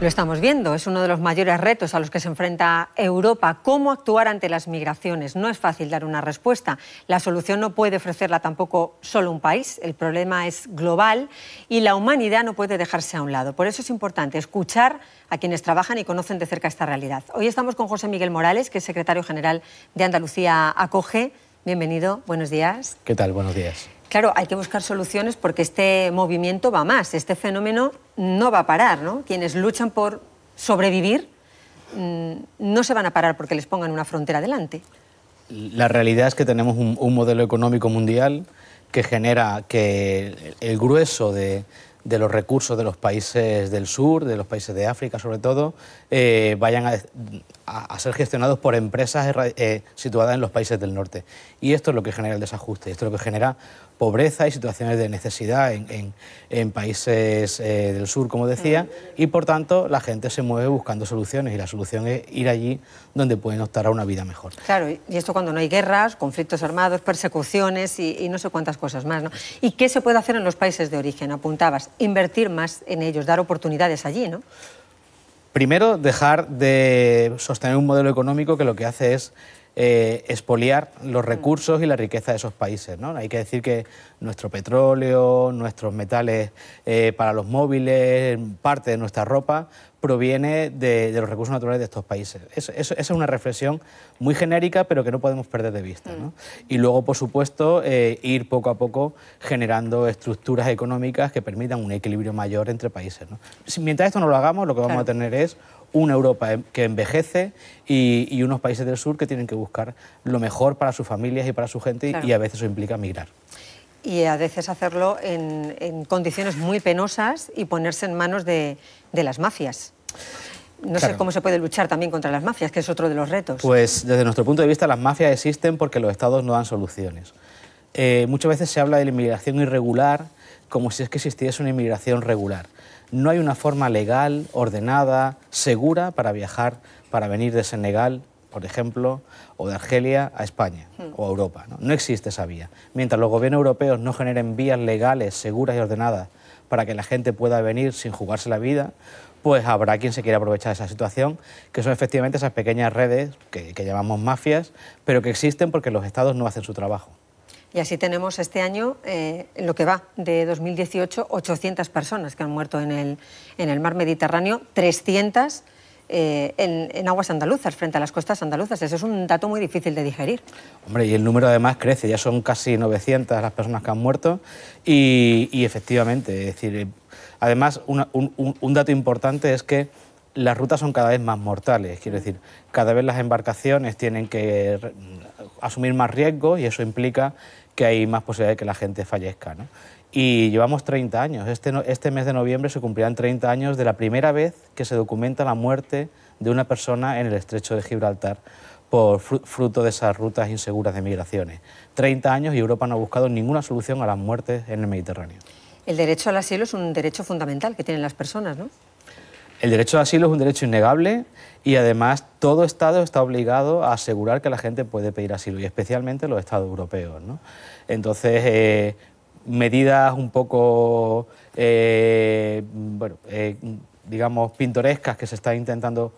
Lo estamos viendo, es uno de los mayores retos a los que se enfrenta Europa, cómo actuar ante las migraciones. No es fácil dar una respuesta. La solución no puede ofrecerla tampoco solo un país, el problema es global y la humanidad no puede dejarse a un lado. Por eso es importante escuchar a quienes trabajan y conocen de cerca esta realidad. Hoy estamos con José Miguel Morales, que es secretario general de Andalucía Acoge. Bienvenido, buenos días. ¿Qué tal? Buenos días. Claro, hay que buscar soluciones porque este movimiento va más, este fenómeno no va a parar, ¿no? Quienes luchan por sobrevivir mm, no se van a parar porque les pongan una frontera delante. La realidad es que tenemos un, modelo económico mundial que genera que el grueso de, los recursos de los países del sur, de los países de África sobre todo, eh, vayan a, ser gestionados por empresas eh, situadas en los países del norte. Y esto es lo que genera el desajuste, esto es lo que genera pobreza y situaciones de necesidad en, países eh, del sur, como decía, y por tanto la gente se mueve buscando soluciones y la solución es ir allí donde pueden optar a una vida mejor. Claro, y esto cuando no hay guerras, conflictos armados, persecuciones y, y no sé cuántas cosas más. ¿no? Pues ¿Y qué se puede hacer en los países de origen? Apuntabas, invertir más en ellos, dar oportunidades allí, ¿no? Primero, dejar de sostener un modelo económico que lo que hace es eh, expoliar los mm. recursos y la riqueza de esos países. ¿no? Hay que decir que nuestro petróleo, nuestros metales eh, para los móviles, parte de nuestra ropa, proviene de, los recursos naturales de estos países. esa es una reflexión muy genérica, pero que no podemos perder de vista. ¿no? Mm. Y luego, por supuesto, eh, ir poco a poco generando estructuras económicas que permitan un equilibrio mayor entre países. ¿no? mientras esto no lo hagamos, lo que vamos a tener es una Europa em, que envejece y, unos países del sur que tienen que buscar lo mejor para sus familias y para su gente y a veces eso implica migrar. Y a veces hacerlo en, condiciones muy penosas y ponerse en manos de, las mafias. No sé cómo se puede luchar también contra las mafias, que es otro de los retos. Pues desde nuestro punto de vista las mafias existen porque los estados no dan soluciones. Eh, muchas veces se habla de la inmigración irregular, como si es que existiese una inmigración regular. No hay una forma legal, ordenada, segura para viajar, para venir de Senegal, por ejemplo, o de Argelia a España hmm. o a Europa. ¿no? existe esa vía. Mientras los gobiernos europeos no generen vías legales, seguras y ordenadas para que la gente pueda venir sin jugarse la vida, pues habrá quien se quiera aprovechar de esa situación, que son efectivamente esas pequeñas redes que, llamamos mafias, pero que existen porque los estados no hacen su trabajo. Y así tenemos este año, eh, lo que va de 2018, 800 personas que han muerto en el, en el mar Mediterráneo, 300 eh, en, aguas andaluzas, frente a las costas andaluzas. Eso es un dato muy difícil de digerir. Hombre, y el número además crece, ya son casi 900 las personas que han muerto y, efectivamente, es decir, eh, además un, un dato importante es que las rutas son cada vez más mortales, quiero decir, cada vez las embarcaciones tienen que asumir más riesgos y eso implica que hay más posibilidad de que la gente fallezca. Y llevamos 30 años. Este, este mes de noviembre se cumplirán 30 años de la primera vez que se documenta la muerte de una persona en el estrecho de Gibraltar por fruto de esas rutas inseguras de migraciones. 30 años y Europa no ha buscado ninguna solución a las muertes en el Mediterráneo. El derecho al asilo es un derecho fundamental que tienen las personas, ¿no? El derecho de asilo es un derecho innegable y además todo Estado está obligado a asegurar que la gente puede pedir asilo y especialmente los Estados europeos. ¿no? Entonces, eh, medidas un poco, eh, bueno, eh, digamos, pintorescas que se está intentando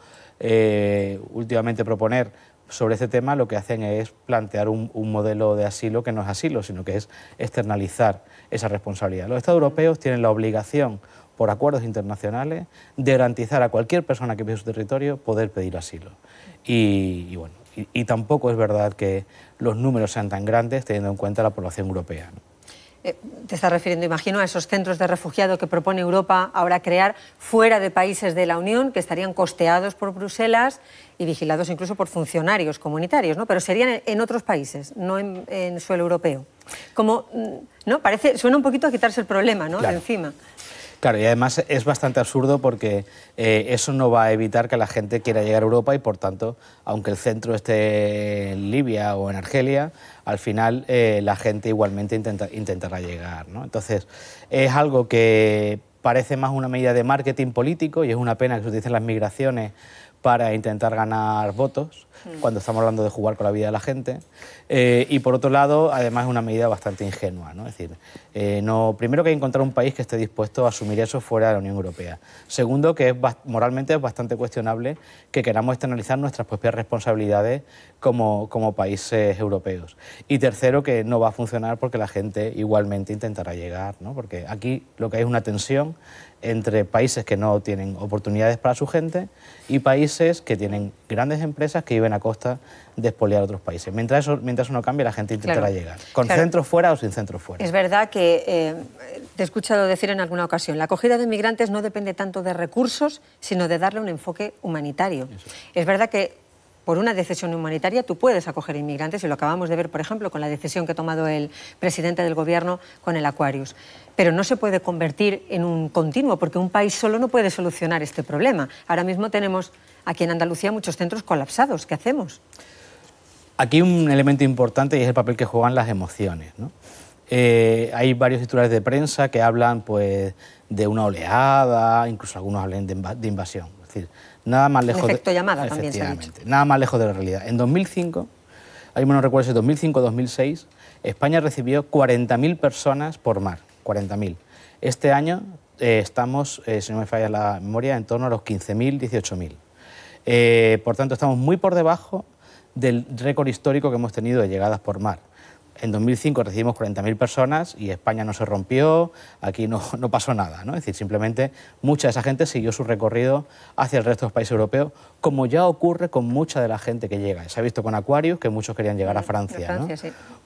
últimamente proponer sobre este tema lo que hacen es plantear un, modelo de asilo que no es asilo, sino que es externalizar esa responsabilidad. Los Estados europeos tienen la obligación por acuerdos internacionales de garantizar a cualquier persona que en su territorio poder pedir asilo. Y, bueno, y, tampoco es verdad que los números sean tan grandes teniendo en cuenta la población europea. Eh, te estás refiriendo, imagino, a esos centros de refugiados que propone Europa ahora crear fuera de países de la Unión, que estarían costeados por Bruselas y vigilados incluso por funcionarios comunitarios, ¿no? pero serían en otros países, no en, suelo europeo. Como, mm, ¿no? Parece, suena un poquito a quitarse el problema ¿no? encima. Claro, y además es bastante absurdo porque eh, eso no va a evitar que la gente quiera llegar a Europa y, por tanto, aunque el centro esté en Libia o en Argelia, al final eh, la gente igualmente intentará llegar. Entonces, es algo que parece más una medida de marketing político y es una pena que se utilicen las migraciones para intentar ganar votos Mm. cuando estamos hablando de jugar con la vida de la gente. Eh, y por otro lado, además es una medida bastante ingenua. ¿no? Es decir, eh, no, primero que hay encontrar un país que esté dispuesto a asumir eso fuera de la Unión Europea. Segundo, que es moralmente es bastante cuestionable que queramos externalizar nuestras propias responsabilidades como, como países europeos. Y tercero, que no va a funcionar porque la gente igualmente intentará llegar, ¿no? porque aquí lo que hay es una tensión entre países que no tienen oportunidades para su gente y países que tienen grandes empresas que viven a costa de expoliar a otros países. Mientras eso, mientras no cambie, la gente intentará llegar, con centros fuera o sin centros fuera. Es verdad que eh, te he escuchado decir en alguna ocasión, la acogida de inmigrantes no depende tanto de recursos, sino de darle un enfoque humanitario. Es verdad que por una decisión humanitaria tú puedes acoger inmigrantes y lo acabamos de ver, por ejemplo, con la decisión que ha tomado el presidente del Gobierno con el Aquarius. Pero no se puede convertir en un continuo, porque un país solo no puede solucionar este problema. Ahora mismo tenemos aquí en Andalucía muchos centros colapsados. ¿Qué hacemos? Aquí un elemento importante y es el papel que juegan las emociones. Eh, hay varios titulares de prensa que hablan pues, de una oleada, incluso algunos hablan de, invasión. Es decir, nada más lejos. efecto de... llamada Nada más lejos de la realidad. En 2005, hay menos recuerdos, de 2005-2006, España recibió 40.000 personas por mar. 40.000. Este año eh, estamos, eh, si no me falla la memoria, en torno a los 15.000, 18.000. Eh, por tanto, estamos muy por debajo del récord histórico que hemos tenido de llegadas por mar. En 2005 recibimos 40.000 personas y España no se rompió, aquí no, pasó nada. ¿no? Es decir, simplemente mucha de esa gente siguió su recorrido hacia el resto de los países europeos, como ya ocurre con mucha de la gente que llega. Se ha visto con Aquarius que muchos querían llegar a mm, Francia.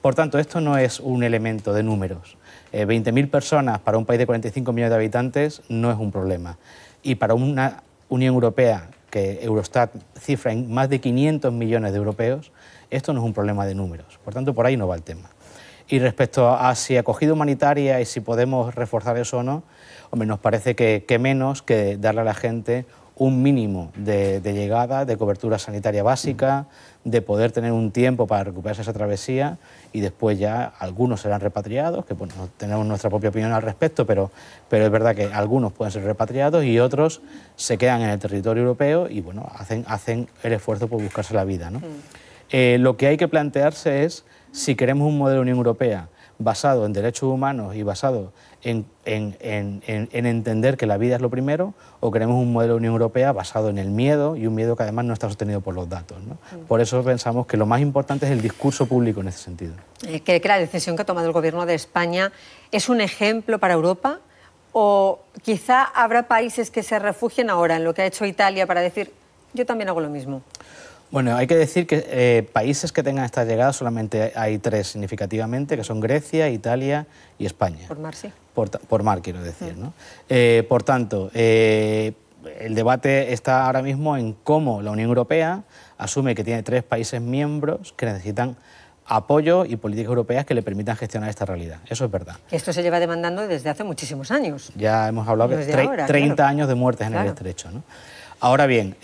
Por tanto, esto no es un elemento de números. 20.000 eh, personas para un país de 45 millones de habitantes no es un problema. Y para una Unión Europea que Eurostat cifra en más de 500 millones de europeos, esto no es un problema de números. Por tanto, por ahí no va el tema. Y respecto a si acogida humanitaria y si podemos reforzar eso o no, hombre, nos parece que, que menos que darle a la gente un mínimo de, llegada, de cobertura sanitaria básica, de poder tener un tiempo para recuperarse esa travesía y después ya algunos serán repatriados, que bueno, tenemos nuestra propia opinión al respecto, pero, pero es verdad que algunos pueden ser repatriados y otros se quedan en el territorio europeo y bueno, hacen, hacen el esfuerzo por buscarse la vida. Mm. Eh, lo que hay que plantearse es si queremos un modelo de Unión Europea basado en derechos humanos y basado en, entender que la vida es lo primero, o queremos un modelo de Unión Europea basado en el miedo y un miedo que además no está sostenido por los datos. Por eso pensamos que lo más importante es el discurso público en ese sentido. ¿Cree eh, que la decisión que ha tomado el Gobierno de España es un ejemplo para Europa? ¿O quizá habrá países que se refugien ahora en lo que ha hecho Italia para decir, yo también hago lo mismo? Bueno, hay que decir que eh, países que tengan esta llegada solamente hay tres significativamente, que son Grecia, Italia y España. Por mar, sí. Por, mar, quiero decir. ¿no? Eh, por tanto, eh, el debate está ahora mismo en cómo la Unión Europea asume que tiene tres países miembros que necesitan apoyo y políticas europeas que le permitan gestionar esta realidad. Eso es verdad. Esto se lleva demandando desde hace muchísimos años. Ya hemos hablado de 30 años de muertes en el estrecho. Ahora bien,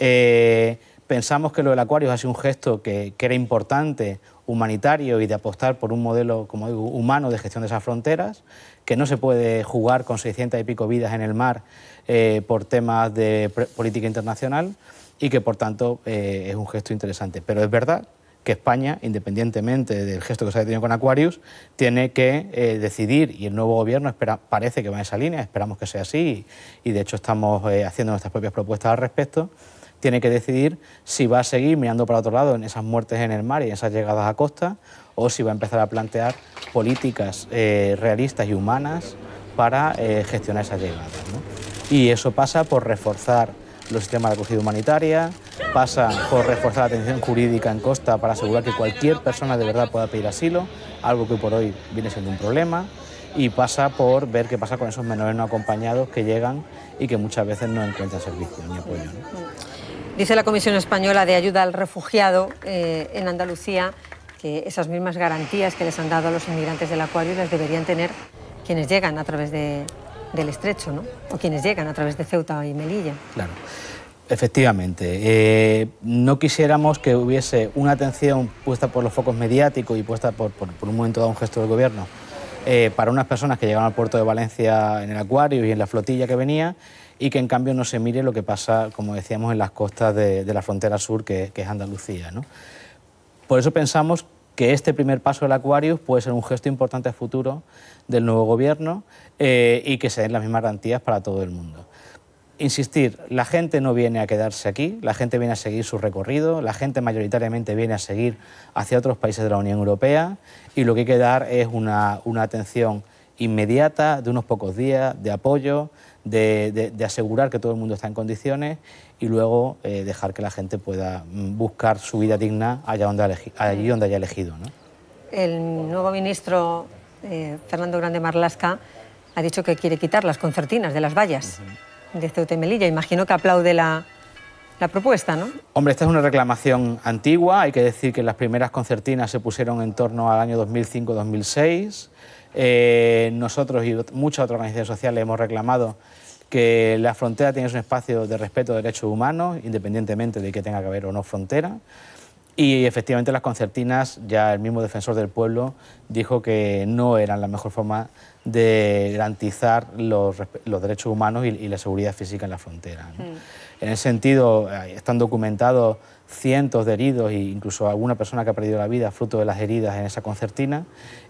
Pensamos que lo del Aquarius ha sido un gesto que, era importante, humanitario y de apostar por un modelo, como humano de gestión de esas fronteras, que no se puede jugar con 600 y pico vidas en el mar eh, por temas de política internacional y que, por tanto, eh, es un gesto interesante. Pero es verdad que España, independientemente del gesto que se ha tenido con Aquarius, tiene que eh, decidir, y el nuevo gobierno parece que va en esa línea, esperamos que sea así, y, de hecho estamos haciendo nuestras propias propuestas al respecto, tiene que decidir si va a seguir mirando para otro lado en esas muertes en el mar y en esas llegadas a costa, o si va a empezar a plantear políticas eh, realistas y humanas para eh, gestionar esas llegadas. Y eso pasa por reforzar los sistemas de acogida humanitaria, pasa por reforzar la atención jurídica en costa para asegurar que cualquier persona de verdad pueda pedir asilo, algo que por hoy viene siendo un problema, y pasa por ver qué pasa con esos menores no acompañados que llegan y que muchas veces no encuentran servicio ni apoyo. Dice la Comisión Española de Ayuda al Refugiado eh, en Andalucía que esas mismas garantías que les han dado a los inmigrantes del acuario las deberían tener quienes llegan a través del estrecho, ¿no? O quienes llegan a través de Ceuta y Melilla. Claro. Efectivamente. Eh, no quisiéramos que hubiese una atención puesta por los focos mediáticos y puesta por, un momento dado un gesto del gobierno eh, para unas personas que llegaban al puerto de Valencia en el acuario y en la flotilla que venía y que en cambio no se mire lo que pasa, como decíamos, en las costas de, la frontera sur, que, es Andalucía. Por eso pensamos que este primer paso del Aquarius puede ser un gesto importante a futuro del nuevo gobierno eh, y que se den las mismas garantías para todo el mundo. Insistir, la gente no viene a quedarse aquí, la gente viene a seguir su recorrido, la gente mayoritariamente viene a seguir hacia otros países de la Unión Europea y lo que hay que dar es una, una atención inmediata, de unos pocos días, de apoyo, de, asegurar que todo el mundo está en condiciones y luego eh, dejar que la gente pueda mm, buscar su vida digna allá donde, allí donde haya elegido. El nuevo ministro eh, Fernando Grande Marlasca ha dicho que quiere quitar las concertinas de las vallas de Ceuta y Melilla. Imagino que aplaude la, la propuesta, ¿no? Hombre, esta es una reclamación antigua. Hay que decir que las primeras concertinas se pusieron en torno al año 2005-2006. Eh, nosotros y muchas otras organizaciones sociales hemos reclamado que la frontera tiene un espacio de respeto de derechos humanos, independientemente de que tenga que haber o no frontera. Y efectivamente las concertinas, ya el mismo defensor del pueblo dijo que no eran la mejor forma de garantizar los, derechos humanos y, la seguridad física en la frontera. Mm. En ese sentido, están documentados cientos de heridos e incluso alguna persona que ha perdido la vida fruto de las heridas en esa concertina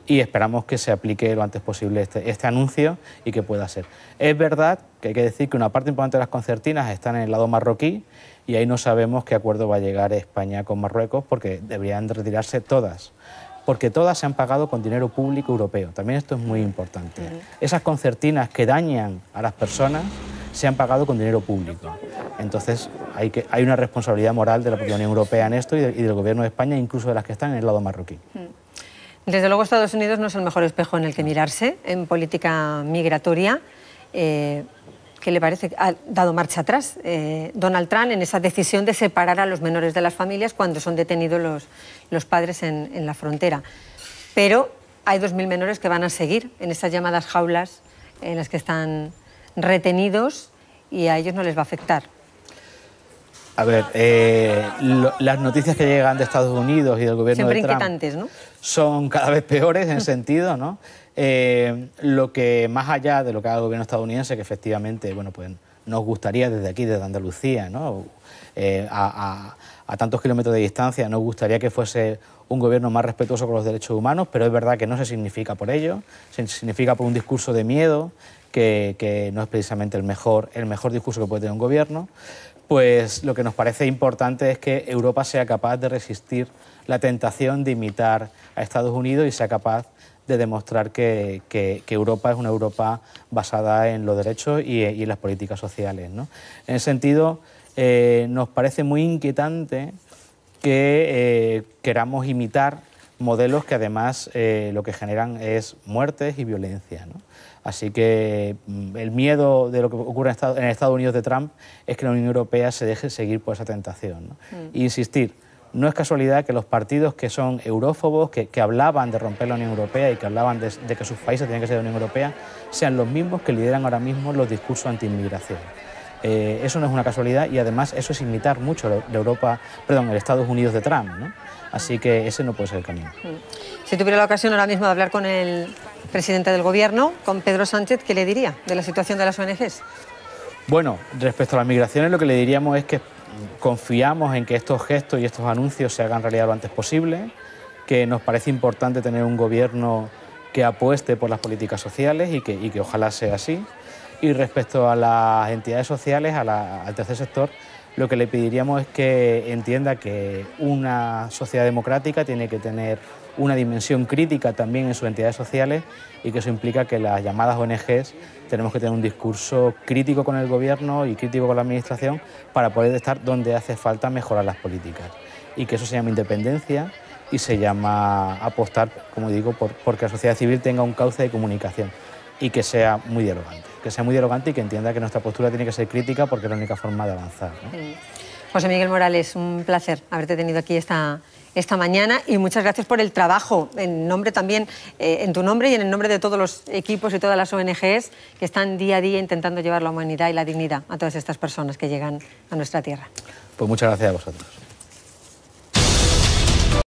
y esperamos que se aplique lo antes posible este, este, anuncio y que pueda ser. Es verdad que hay que decir que una parte importante de las concertinas están en el lado marroquí y ahí no sabemos qué acuerdo va a llegar España con Marruecos porque deberían retirarse todas porque todas se han pagado con dinero público europeo. También esto es muy importante. Esas concertinas que dañan a las personas se han pagado con dinero público. Entonces, hay, que, hay una responsabilidad moral de la Unión Europea en esto y, del Gobierno de España, incluso de las que están en el lado marroquí. Mm. Desde luego, Estados Unidos no es el mejor espejo en el que mirarse en política migratoria. que eh, ¿Qué le parece? Ha dado marcha atrás eh, Donald Trump en esa decisión de separar a los menores de las familias cuando son detenidos los, los padres en, en la frontera. Pero hay 2.000 menores que van a seguir en esas llamadas jaulas en las que están retenidos y a ellos no les va a afectar. A ver, eh, las noticias que llegan de Estados Unidos y del gobierno de Trump son cada vez peores en sentido, ¿no? Eh, lo que más allá de lo que haga el gobierno estadounidense, que efectivamente, bueno, pues nos gustaría desde aquí, desde Andalucía, ¿no? Eh, a a tantos kilómetros de distancia. Nos gustaría que fuese un gobierno más respetuoso con los derechos humanos, pero es verdad que no se significa por ello, se significa por un discurso de miedo, que, no es precisamente el mejor, el mejor discurso que puede tener un gobierno. Pues lo que nos parece importante es que Europa sea capaz de resistir la tentación de imitar a Estados Unidos y sea capaz de demostrar que, Europa es una Europa basada en los derechos y, en las políticas sociales. En ese sentido, eh, nos parece muy inquietante que eh, queramos imitar modelos que además eh, lo que generan es muertes y violencia. Así que mm, el miedo de lo que ocurre en, Estados Unidos de Trump es que la Unión Europea se deje seguir por esa tentación. ¿no? Mm. insistir, no es casualidad que los partidos que son eurófobos, que, hablaban de romper la Unión Europea y que hablaban de, que sus países tenían que ser de la Unión Europea, sean los mismos que lideran ahora mismo los discursos anti-inmigración. Eh, eso no es una casualidad y además eso es imitar mucho la Europa, perdón, el Estados Unidos de Trump, Así que ese no puede ser el camino. Mm. Si tuviera la ocasión ahora mismo de hablar con el presidente del gobierno, con Pedro Sánchez, ¿qué le diría de la situación de las ONGs? Bueno, respecto a las migraciones, lo que le diríamos es que confiamos en que estos gestos y estos anuncios se hagan realidad lo antes posible, que nos parece importante tener un gobierno que apueste por las políticas sociales y que ojalá sea así y respecto a las entidades sociales, al tercer sector, lo que le pediríamos es que entienda que una sociedad democrática tiene que tener una dimensión crítica también en sus entidades sociales y que eso implica que las llamadas ONGs tenemos que tener un discurso crítico con el gobierno y crítico con la administración para poder estar donde hace falta mejorar las políticas. Y que eso se llama independencia y se llama apostar, como digo, porque la sociedad civil tenga un cauce de comunicación y que sea muy dialogante que sea muy dialogante y que entienda que nuestra postura tiene que ser crítica porque es la única forma de avanzar. José Miguel Morales, un placer haberte tenido aquí esta, esta mañana y muchas gracias por el trabajo en nombre también eh, en tu nombre y en el nombre de todos los equipos y todas las ONGs que están día a día intentando llevar la humanidad y la dignidad a todas estas personas que llegan a nuestra tierra. Pues muchas gracias a vosotros.